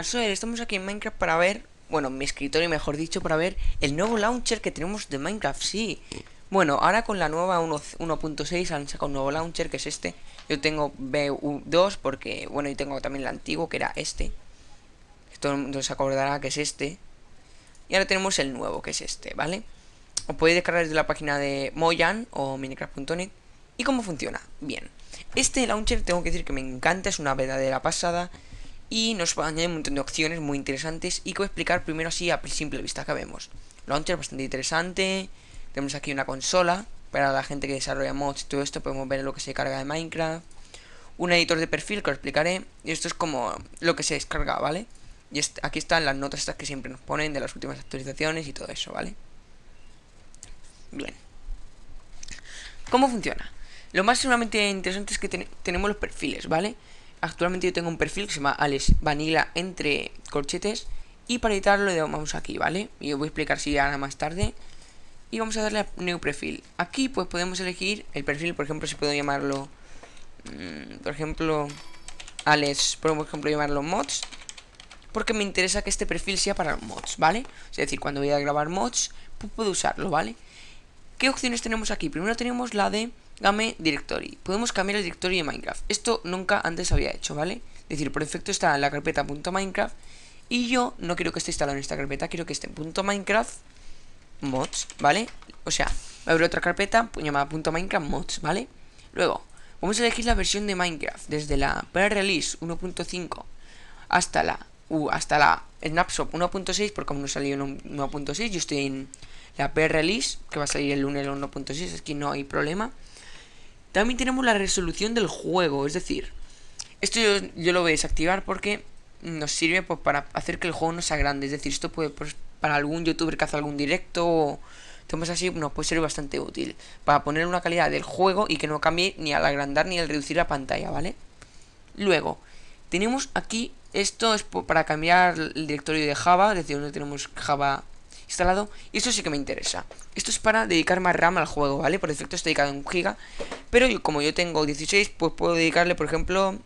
estamos aquí en Minecraft para ver, bueno, mi escritorio mejor dicho, para ver el nuevo launcher que tenemos de Minecraft, sí. Bueno, ahora con la nueva 1.6 han sacado un nuevo launcher que es este. Yo tengo BU2 porque, bueno, yo tengo también el antiguo que era este. Todo el se acordará que es este. Y ahora tenemos el nuevo que es este, ¿vale? Os podéis descargar desde la página de Moyan o minecraft.net. ¿Y cómo funciona? Bien. Este launcher tengo que decir que me encanta, es una verdadera pasada y nos va a añadir un montón de opciones muy interesantes y que voy a explicar primero así a simple vista que vemos. Launcher bastante interesante, tenemos aquí una consola, para la gente que desarrolla mods y todo esto podemos ver lo que se carga de Minecraft, un editor de perfil que os explicaré, y esto es como lo que se descarga, ¿vale? Y aquí están las notas estas que siempre nos ponen de las últimas actualizaciones y todo eso, ¿vale? Bien. ¿Cómo funciona? Lo más seguramente interesante es que tenemos los perfiles, ¿vale? Actualmente yo tengo un perfil que se llama Alex Vanilla entre corchetes. Y para editarlo le damos aquí, ¿vale? Y os voy a explicar si ya, más tarde. Y vamos a darle a New Perfil. Aquí pues podemos elegir el perfil, por ejemplo, si puedo llamarlo... Mm, por ejemplo, Alex, podemos por ejemplo llamarlo Mods. Porque me interesa que este perfil sea para mods, ¿vale? Es decir, cuando voy a grabar mods, puedo usarlo, ¿vale? ¿Qué opciones tenemos aquí? Primero tenemos la de Game Directory. Podemos cambiar el directorio de Minecraft. Esto nunca antes había hecho, ¿vale? Es decir, por defecto está en la carpeta .minecraft y yo no quiero que esté instalado en esta carpeta, quiero que esté en .minecraft mods, ¿vale? O sea, abro otra carpeta llamada .minecraft mods, ¿vale? Luego, vamos a elegir la versión de Minecraft desde la pre-release 1.5 hasta la uh, hasta la snapshot 1.6 porque como no salió en 1.6, yo estoy en la pre-release que va a salir el lunes el 1.6, que no hay problema. También tenemos la resolución del juego, es decir, esto yo, lo voy a desactivar porque nos sirve pues, para hacer que el juego no sea grande. Es decir, esto puede pues, para algún youtuber que hace algún directo o temas así nos puede ser bastante útil para poner una calidad del juego y que no cambie ni al agrandar ni al reducir la pantalla, ¿vale? Luego, tenemos aquí, esto es para cambiar el directorio de Java, es decir, donde tenemos Java instalado. Y esto sí que me interesa. Esto es para dedicar más RAM al juego, ¿vale? Por defecto está dedicado en 1 giga Pero como yo tengo 16, pues puedo dedicarle, por ejemplo,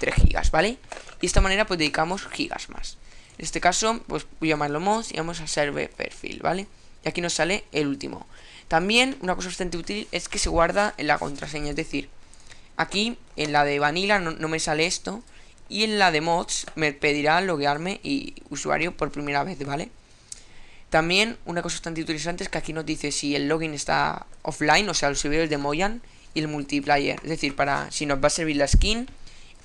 3 gigas ¿vale? Y de esta manera pues dedicamos gigas más. En este caso, pues voy a llamarlo mods y vamos a server perfil, ¿vale? Y aquí nos sale el último. También una cosa bastante útil es que se guarda en la contraseña, es decir, aquí en la de vanilla no, no me sale esto y en la de mods me pedirá loguearme y usuario por primera vez, ¿vale? También una cosa bastante interesante es que aquí nos dice si el login está offline, o sea, los servidores de Moyan y el multiplayer. Es decir, para si nos va a servir la skin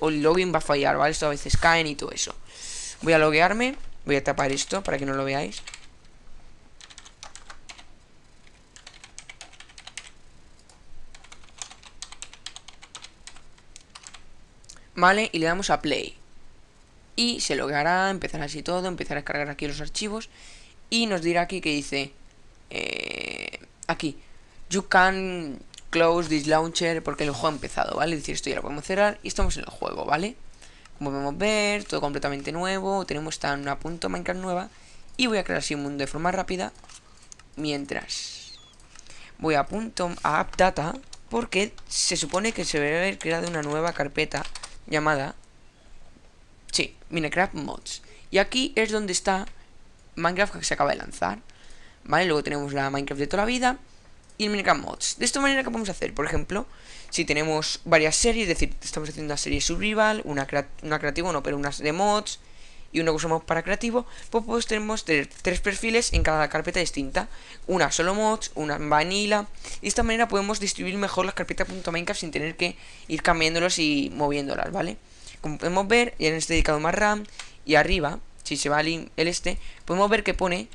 o el login va a fallar, ¿vale? Esto a veces caen y todo eso. Voy a loguearme, voy a tapar esto para que no lo veáis. Vale, y le damos a play. Y se logueará, empezará así todo, empezará a cargar aquí los archivos y nos dirá aquí que dice, eh, aquí, you can close this launcher porque el juego ha empezado, ¿vale? Es decir, esto ya lo podemos cerrar y estamos en el juego, ¿vale? Como podemos ver, todo completamente nuevo, tenemos esta una punto Minecraft nueva y voy a crear así un mundo de forma rápida mientras voy a punto a AppData porque se supone que se debe haber creado una nueva carpeta llamada sí, Minecraft Mods. Y aquí es donde está Minecraft que se acaba de lanzar. ¿Vale? Luego tenemos la Minecraft de toda la vida y el Minecraft Mods. De esta manera, que podemos hacer? Por ejemplo, si tenemos varias series, es decir, estamos haciendo una serie survival, una, una creativa, no, pero unas de mods y una que usamos para creativo, pues, pues tenemos tres perfiles en cada carpeta distinta. Una solo mods, una vanilla. Y de esta manera podemos distribuir mejor las carpetas .minecraft sin tener que ir cambiándolas y moviéndolas, ¿vale? Como podemos ver, ya hemos dedicado más RAM y arriba si se va el, este, podemos ver que pone,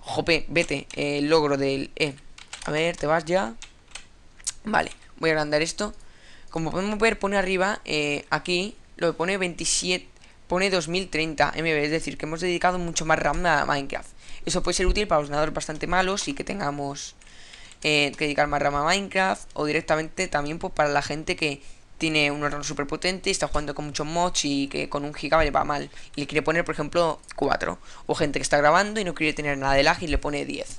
jope, vete, el logro del E. A ver, te vas ya. Vale, voy a agrandar esto. Como podemos ver, pone arriba, eh, aquí, lo que pone 27, pone 2030 MB, es decir, que hemos dedicado mucho más RAM a Minecraft. Eso puede ser útil para ordenadores bastante malos y que tengamos eh, que dedicar más RAM a Minecraft o directamente también pues, para la gente que tiene un ordenador súper potente y está jugando con muchos mods y que con un gigabyte va mal. Y le quiere poner, por ejemplo, 4. O gente que está grabando y no quiere tener nada de lag y le pone 10.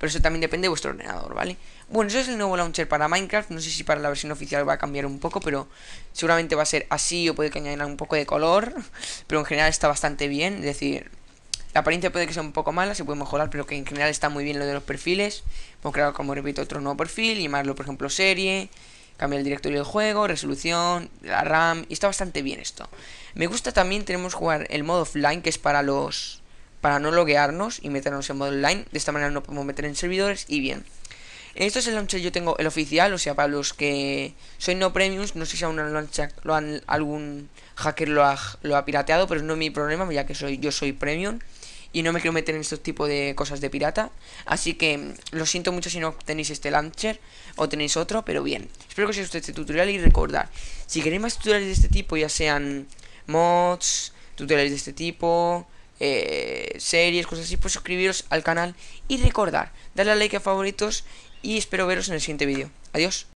Pero eso también depende de vuestro ordenador, ¿vale? Bueno, eso es el nuevo launcher para Minecraft. No sé si para la versión oficial va a cambiar un poco, pero seguramente va a ser así o puede que añadan un poco de color. Pero en general está bastante bien. Es decir, la apariencia puede que sea un poco mala, se puede mejorar, pero que en general está muy bien lo de los perfiles. Hemos creado, como repito, otro nuevo perfil, llamarlo, por ejemplo, serie. Cambia el directorio del juego, resolución, la RAM, y está bastante bien esto. Me gusta también, tenemos jugar el modo offline, que es para los para no loguearnos y meternos en modo online, de esta manera no podemos meter en servidores y bien. Esto es el launcher, yo tengo el oficial, o sea, para los que soy no premiums, no sé si aún algún hacker lo ha, lo ha pirateado, pero no es mi problema, ya que soy yo soy premium y no me quiero meter en estos tipos de cosas de pirata. Así que mm, lo siento mucho si no tenéis este launcher o tenéis otro, pero bien. Espero que os haya gustado este tutorial y recordar, si queréis más tutoriales de este tipo, ya sean mods, tutoriales de este tipo, eh, series, cosas así, pues suscribiros al canal y recordar, darle a like a favoritos y espero veros en el siguiente vídeo. Adiós.